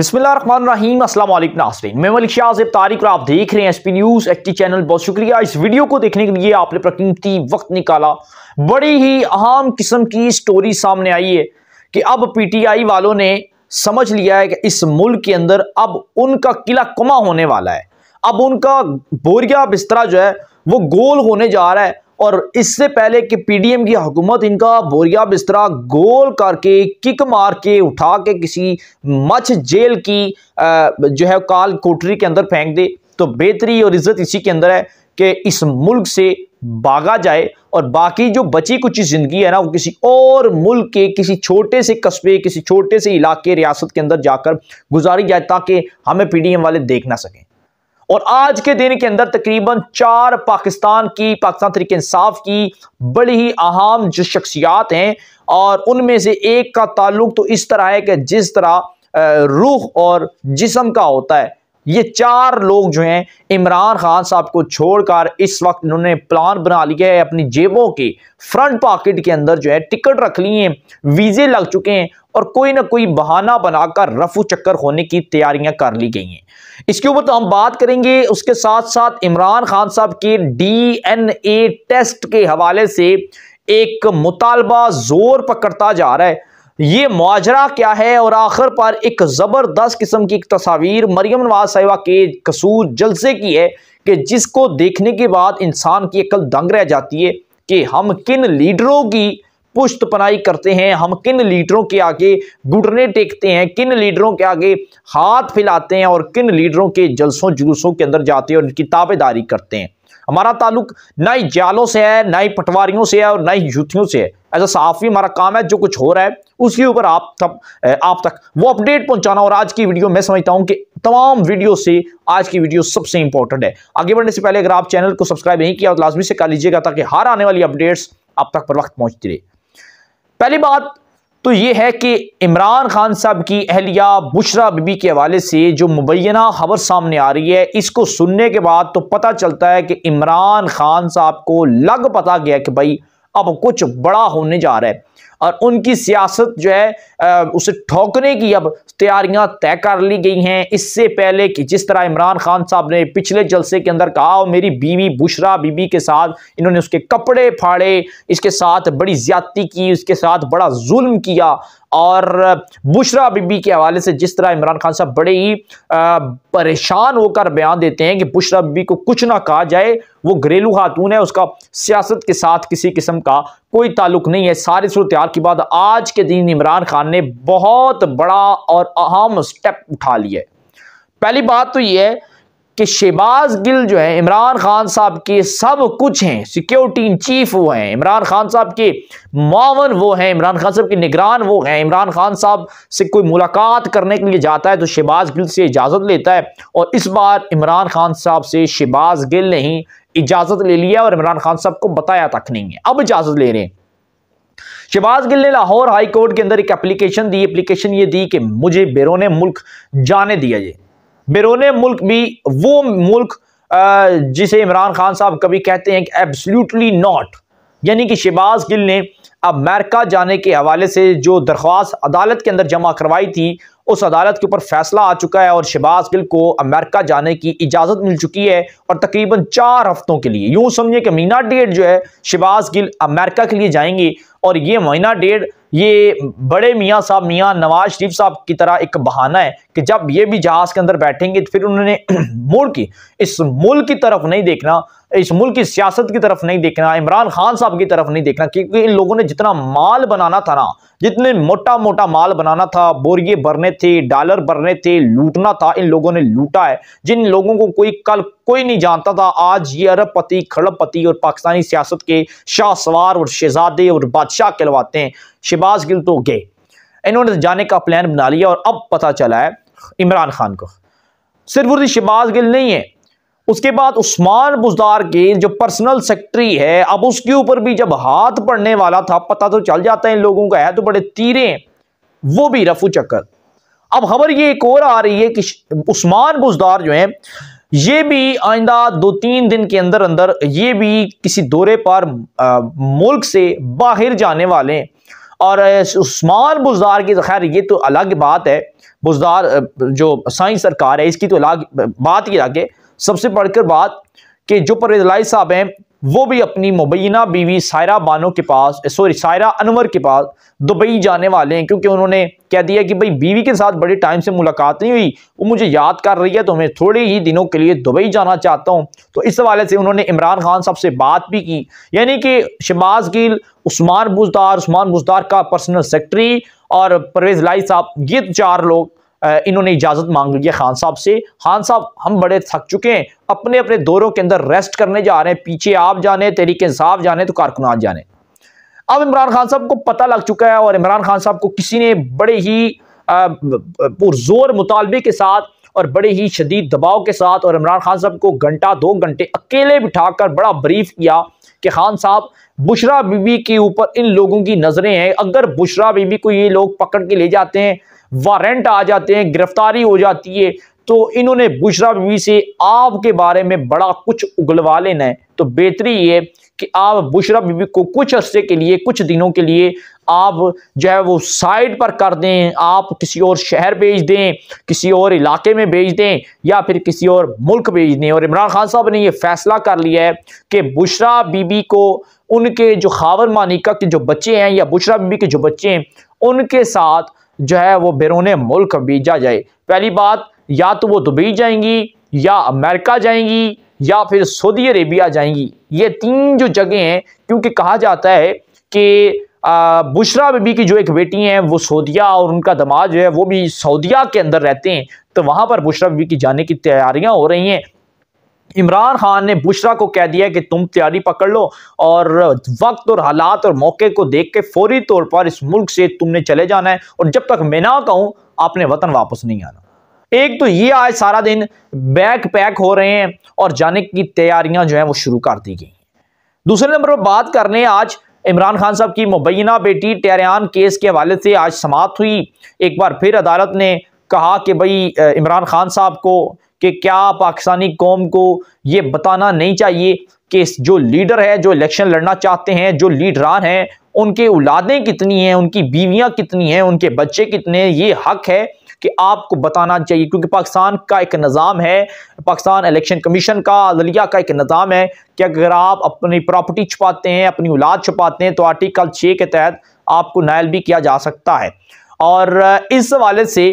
बिस्मिल्लाम मैं मलिक शाहब तारिक और आप देख रहे हैं एसपी न्यूज़ एक्टिव चैनल बहुत शुक्रिया इस वीडियो को देखने के लिए आपने प्रकीमती वक्त निकाला बड़ी ही अहम किस्म की स्टोरी सामने आई है कि अब पीटीआई वालों ने समझ लिया है कि इस मुल्क के अंदर अब उनका किला कुमा होने वाला है अब उनका बोरिया बिस्तरा जो है वो गोल होने जा रहा है और इससे पहले कि पीडीएम की हुकूमत इनका बोरिया बिस्तरा गोल करके किक मार के उठा के किसी मच्छ जेल की जो है काल कोठरी के अंदर फेंक दे तो बेहतरी और इज्जत इसी के अंदर है कि इस मुल्क से भागा जाए और बाकी जो बची कुछ ज़िंदगी है ना वो किसी और मुल्क के किसी छोटे से कस्बे किसी छोटे से इलाके रियासत के अंदर जाकर गुजारी जाए ताकि हमें पीडीएम वाले देख ना सकें और आज के दिन के अंदर तकरीबन चार पाकिस्तान की पाकिस्तान तरीके इंसाफ की बड़ी ही अहम जो शख्सियात हैं और उनमें से एक का ताल्लुक तो इस तरह है कि जिस तरह रूह और जिसम का होता है ये चार लोग जो हैं इमरान खान साहब को छोड़कर इस वक्त इन्होंने प्लान बना लिया है अपनी जेबों के फ्रंट पॉकेट के अंदर जो है टिकट रख ली है वीज़े लग चुके हैं और कोई ना कोई बहाना बनाकर रफू चक्कर होने की तैयारियां कर ली गई हैं इसके ऊपर तो हम बात करेंगे उसके साथ साथ इमरान खान साहब के डी टेस्ट के हवाले से एक मुतालबा जोर पकड़ता जा रहा है ये माजरा क्या है और आखिर पर एक ज़बरदस्त किस्म की एक तस्वीर मरियम नवाज साहिबा के कसूर जलसे की है कि जिसको देखने के बाद इंसान की अकल दंग रह जाती है कि हम किन लीडरों की पुष्ट पनाई करते हैं हम किन लीडरों के आगे घुटने टेकते हैं किन लीडरों के आगे हाथ फैलाते हैं और किन लीडरों के जलसों जुलूसों के अंदर जाते हैं और उनकी ताबेदारी करते हैं हमारा ताल्लुक ना ही जालों से है ना ही पटवारियों से है और ना ही युतियों से है एज अ हमारा काम है जो कुछ हो रहा है उसके ऊपर आप तब आप तक वो अपडेट पहुंचाना और आज की वीडियो मैं समझता हूं कि तमाम वीडियो से आज की वीडियो सबसे इंपॉर्टेंट है आगे बढ़ने से पहले अगर आप चैनल को सब्सक्राइब नहीं किया तो लाजमी से कर लीजिएगा ताकि हर आने वाली अपडेट्स आप तक पर वक्त पहुंचती रहे पहली बात तो ये है कि इमरान खान साहब की अहलिया बुशरा बीबी के हवाले से जो मुबैना खबर सामने आ रही है इसको सुनने के बाद तो पता चलता है कि इमरान खान साहब को लग पता गया कि भाई अब कुछ बड़ा होने जा रहा है और उनकी सियासत जो है उसे ठोकने की अब तैयारियां तय कर ली गई हैं इससे पहले कि जिस तरह इमरान खान साहब ने पिछले जलसे के अंदर कहा और मेरी बीवी बुशरा बीबी के साथ इन्होंने उसके कपड़े फाड़े इसके साथ बड़ी ज्यादती की उसके साथ बड़ा जुल्म किया और बुशरा बीबी के हवाले से जिस तरह इमरान खान साहब बड़े ही परेशान होकर बयान देते हैं कि बुशरा बीबी को कुछ ना कहा जाए वो घरेलू खातून है उसका सियासत के साथ किसी किस्म का कोई ताल्लुक नहीं है सारे सूरत के बाद आज के दिन इमरान खान ने बहुत बड़ा और अहम स्टेप उठा लिया है पहली बात तो यह है कि शहबाज गिल जो है इमरान खान साहब के सब कुछ हैं सिक्योरिटी इन चीफ वो हैं इमरान खान साहब के मावन वो हैं इमरान खान साहब के निगरान वो हैं इमरान खान साहब से कोई मुलाकात करने के लिए जाता है तो शहबाज गिल से इजाज़त लेता है और इस बार इमरान खान साहब से शहबाज गिल ने ही इजाज़त ले लिया और इमरान खान साहब को बताया तक नहीं है अब इजाज़त ले रहे हैं शहबाज गिल ने लाहौर हाई कोर्ट के अंदर एक एप्लीकेशन दी एप्लीकेशन ये दी कि मुझे बैरून मुल्क जाने दिया जाए बैरून मुल्क भी वो मुल्क जिसे इमरान खान साहब कभी कहते हैं कि एब्सल्यूटली नॉट यानी कि शहबाज गिल ने अमेरिका जाने के हवाले से जो दरख्वास्त अदालत के अंदर जमा करवाई थी उस अदालत के ऊपर फैसला आ चुका है और शहबाज गिल को अमेरिका जाने की इजाज़त मिल चुकी है और तकरीबन चार हफ्तों के लिए यूं समझिए कि मीना डेट जो है शहबाज गिल अमेरिका के लिए जाएंगे और ये मीना डेट ये बड़े मियाँ साहब मियाँ नवाज शरीफ साहब की तरह एक बहाना है कि जब ये भी जहाज़ के अंदर बैठेंगे तो फिर उन्होंने मुड़ की इस मुल्क की तरफ नहीं देखना इस मुल्क की सियासत की तरफ नहीं देखना इमरान खान साहब की तरफ नहीं देखना क्योंकि इन लोगों ने जितना माल बनाना था ना जितने मोटा मोटा माल बनाना था बोरिए भरने थे डॉलर भरने थे लूटना था इन लोगों ने लूटा है जिन लोगों को कोई कल कोई नहीं जानता था आज ये अरबपति खड़बपति और पाकिस्तानी सियासत के शाह सवार और शहजादे और बादशाह कहलवाते हैं शहबाज गिल तो गए इन्होंने जाने का प्लान बना लिया और अब पता चला है इमरान खान को सिर्फ उर्दी शिबाज गिल नहीं है उसके बाद उस्मान बुजदार के जो पर्सनल सेक्रेटरी है अब उसके ऊपर भी जब हाथ पड़ने वाला था पता तो चल जाता है इन लोगों का है तो बड़े तीरे वो भी रफू चक्कर अब खबर ये एक और आ रही है कि उस्मान बुजदार जो है ये भी आइंदा दो तीन दिन के अंदर अंदर ये भी किसी दौरे पर मुल्क से बाहर जाने वाले हैं और उस्मान बुजदार की तो खैर ये तो अलग बात है बुजदार जो साइंस सरकार है इसकी तो अलग बात ही अलग है सबसे बढ़कर बात कि जो परवेज लाई साहब हैं वो भी अपनी मुबैना बीवी सायरा बानो के पास सॉरी सायरा अनवर के पास दुबई जाने वाले हैं क्योंकि उन्होंने कह दिया कि भाई बीवी के साथ बड़े टाइम से मुलाकात नहीं हुई वो मुझे याद कर रही है तो मैं थोड़े ही दिनों के लिए दुबई जाना चाहता हूँ तो इस हवाले से उन्होंने इमरान खान साहब से बात भी की यानी कि शबाज गिल उस्मान बुजदार उस्मान बुजदार का पर्सनल सेक्रेटरी और परवेज लाई साहब ये चार लोग इन्होंने इजाज़त मांग ली है खान साहब से खान साहब हम बड़े थक चुके हैं अपने अपने दौरों के अंदर रेस्ट करने जा रहे हैं पीछे आप जाने तरीके साफ जाने तो कारकुनान जाने अब इमरान खान साहब को पता लग चुका है और इमरान खान साहब को किसी ने बड़े ही पुरजोर मुतालबे के साथ और बड़े ही शदीद दबाव के साथ और इमरान खान साहब को घंटा दो घंटे अकेले बिठाकर बड़ा ब्रीफ किया कि खान साहब बुशरा बीबी के ऊपर इन लोगों की नज़रें हैं अगर बुशरा बीबी को ये लोग पकड़ के ले जाते हैं वारंट आ जाते हैं गिरफ्तारी हो जाती है तो इन्होंने बुशरा बीवी से आपके बारे में बड़ा कुछ उगलवा लेना है तो बेहतरी ये कि आप बुशरा बीबी को कुछ अरसे के लिए कुछ दिनों के लिए आप जो है वो साइड पर कर दें आप किसी और शहर भेज दें किसी और इलाके में भेज दें या फिर किसी और मुल्क भेज दें और इमरान खान साहब ने ये फैसला कर लिया है कि बुशरा बीबी को उनके जो खावर मानिका के जो बच्चे हैं या बुशरा बीबी के जो बच्चे हैं उनके साथ जो है वो बैरून मुल्क भेजा जाए पहली बात या तो वो दुबई जाएंगी या अमेरिका जाएंगी या फिर सऊदी अरेबिया जाएंगी ये तीन जो जगह हैं क्योंकि कहा जाता है कि बुशरा बीबी की जो एक बेटी हैं वो सऊदिया और उनका दमाद जो है वो भी सऊदिया के अंदर रहते हैं तो वहाँ पर बुशरा बीबी की जाने की तैयारियाँ हो रही हैं इमरान खान ने बुशरा को कह दिया कि तुम तैयारी पकड़ लो और वक्त और हालात और मौके को देख के फौरी तौर पर इस मुल्क से तुमने चले जाना है और जब तक मैं ना कहूँ आपने वतन वापस नहीं आना एक तो ये आज सारा दिन बैक पैक हो रहे हैं और जाने की तैयारियां जो है वो शुरू कर दी गई दूसरे नंबर पर बात कर रहे हैं आज इमरान खान साहब की मुबैना बेटी टेरान केस के हवाले से आज समाप्त हुई एक बार फिर अदालत ने कहा कि भाई इमरान खान साहब को कि क्या पाकिस्तानी कौम को ये बताना नहीं चाहिए कि जो लीडर है जो इलेक्शन लड़ना चाहते हैं जो लीडरान हैं उनके औलादें कितनी हैं उनकी बीवियाँ कितनी हैं उनके बच्चे कितने ये हक है कि आपको बताना चाहिए क्योंकि पाकिस्तान का एक निज़ाम है पाकिस्तान इलेक्शन कमीशन का अदलिया का एक निज़ाम है कि अगर आप अपनी प्रॉपर्टी छुपाते हैं अपनी औलाद छुपाते हैं तो आर्टिकल छः के तहत आपको नायल भी किया जा सकता है और इस हवाले से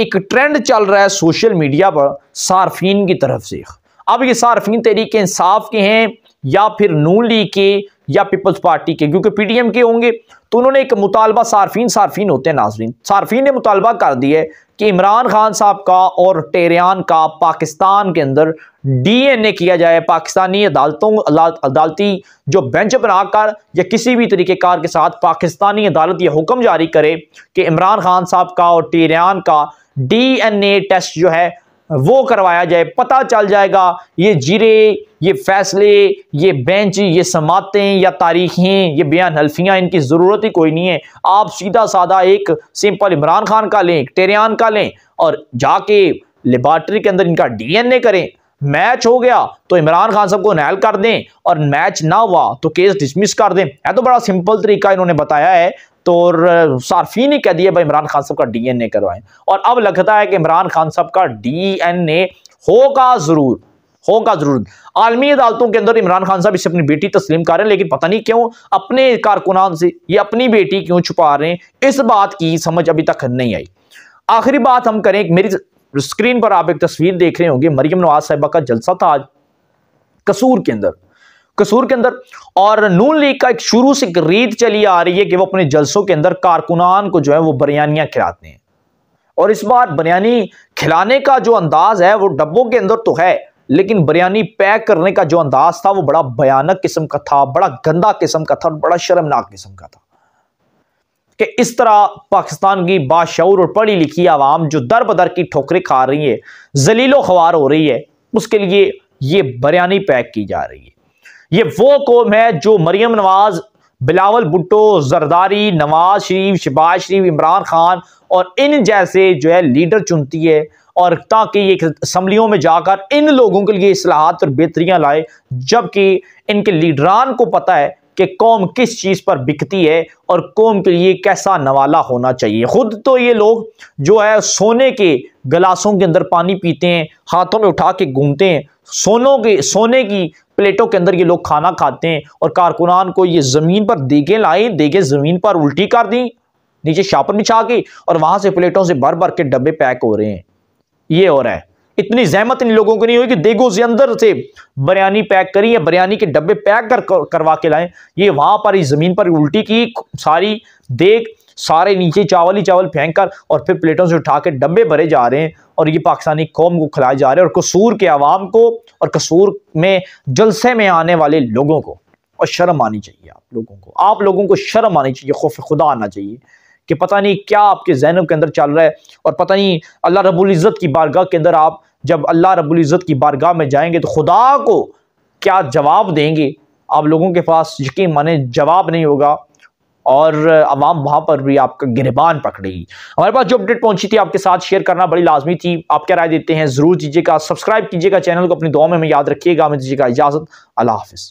एक ट्रेंड चल रहा है सोशल मीडिया पर सार्फिन की तरफ से अब ये सार्फिन तरीके इंसाफ के हैं या फिर नू लीग के या पीपल्स पार्टी के क्योंकि पीटीएम के होंगे तो उन्होंने एक मुतालबा सार्फिन सार्फिन होते हैं नाजरीन सार्फिन ने मुतालबा कर दिया है कि इमरान खान साहब का और टेरियान का पाकिस्तान के अंदर डीएनए किया जाए पाकिस्तानी अदालतों अदालती जो बेंच बनाकर या किसी भी तरीक़ेकार के साथ पाकिस्तानी अदालत यह हुक्म जारी करे कि इमरान खान साहब का और टेरियान का डीएनए टेस्ट जो है वो करवाया जाए पता चल जाएगा ये जिरे ये फैसले ये बेंच ये समातें या तारीखें ये बयान हल्फियाँ इनकी ज़रूरत ही कोई नहीं है आप सीधा साधा एक सिंपल इमरान खान का लें टेरियान का लें और जाके लेबार्ट्री के अंदर इनका डीएनए करें मैच हो गया तो इमरान खान सबको नैल कर दें और मैच ना हुआ तो केस डिसमिस कर दें यह तो बड़ा सिंपल तरीका इन्होंने बताया है तो सार्फी ने कह दिया भाई इमरान खान साहब का डीएनए करवाएं और अब लगता है कि इमरान खान साहब का डीएनए होगा ज़रूर होगा जरूर आलमी अदालतों के अंदर इमरान खान साहब इसे अपनी बेटी तस्लीम कर रहे हैं लेकिन पता नहीं क्यों अपने कारकुनान से ये अपनी बेटी क्यों छुपा रहे हैं इस बात की समझ अभी तक नहीं आई आखिरी बात हम करें मेरी स्क्रीन पर आप एक तस्वीर देख रहे होंगे मरियम नवाज साहबा का जलसा था आज कसूर के अंदर कसूर के अंदर और नून लीग का एक शुरू से एक रीत चली आ रही है कि वो अपने जलसों के अंदर कारकुनान को जो है वो बरयानियां खिलाते हैं और इस बार बरयानी खिलाने का जो अंदाज है वो डब्बों के अंदर तो है लेकिन बिरयानी पैक करने का जो अंदाज था वो बड़ा भयानक किस्म का था बड़ा गंदा किस्म का था और बड़ा शर्मनाक किस्म का था कि इस तरह पाकिस्तान की बाशूर और पढ़ी लिखी आवाम जो दर बदर की ठोकरें खा रही है जलीलो खवार हो रही है उसके लिए ये बिरयानी पैक की जा रही है ये वो कौम है जो मरियम नवाज बिलावल भुट्टो जरदारी नवाज शरीफ शबाज शरीफ इमरान खान और इन जैसे जो है लीडर चुनती है और ताकि ये असम्बलियों में जाकर इन लोगों के लिए असलाहत और बेहतरियाँ लाए जबकि इनके लीडरान को पता है कि कौम किस चीज़ पर बिकती है और कौम के लिए कैसा नवाला होना चाहिए ख़ुद तो ये लोग जो है सोने के गलासों के अंदर पानी पीते हैं हाथों में उठा के घूमते हैं सोनों के सोने की प्लेटों के अंदर ये लोग खाना खाते हैं और कारकुनान को ये ज़मीन पर देगे लाए देगे ज़मीन पर उल्टी कर दी नीचे शापर बिछा के और वहां से प्लेटों से भर भर के डब्बे पैक हो रहे हैं ये हो रहा है इतनी जहमत इन लोगों को नहीं हुई कि देगो से अंदर से बिरयानी पैक करी या बिरयानी के डब्बे पैक कर करवा के लाएं ये वहां पर इस ज़मीन पर उल्टी की सारी देख सारे नीचे चावल ही चावल फेंक कर और फिर प्लेटों से उठा के डब्बे भरे जा रहे हैं और ये पाकिस्तानी कौम को खिलाए जा रहे हैं और कसूर के आवाम को और कसूर में जलसे में आने वाले लोगों को और शर्म आनी चाहिए आप लोगों को आप लोगों को शर्म आनी चाहिए खौफ खुदा आना चाहिए कि पता नहीं क्या आपके जहनों के अंदर चल रहा है और पता नहीं अल्लाह रब्बुल इज़्ज़त की बारगाह के अंदर आप जब अल्लाह रब्बुल इज़्ज़त की बारगाह में जाएंगे तो खुदा को क्या जवाब देंगे आप लोगों के पास यकीन माने जवाब नहीं होगा और आवाम वहां पर भी आपका गिरबान पकड़ेगी हमारे पास जो अपडेट पहुंची थी आपके साथ शेयर करना बड़ी लाजमी थी आप क्या राय देते हैं जरूर दीजिएगा सब्सक्राइब कीजिएगा चैनल को अपनी दुआ में याद रखिएगा हमें दीजिएगा इजाजत अल्लाह हाफिज़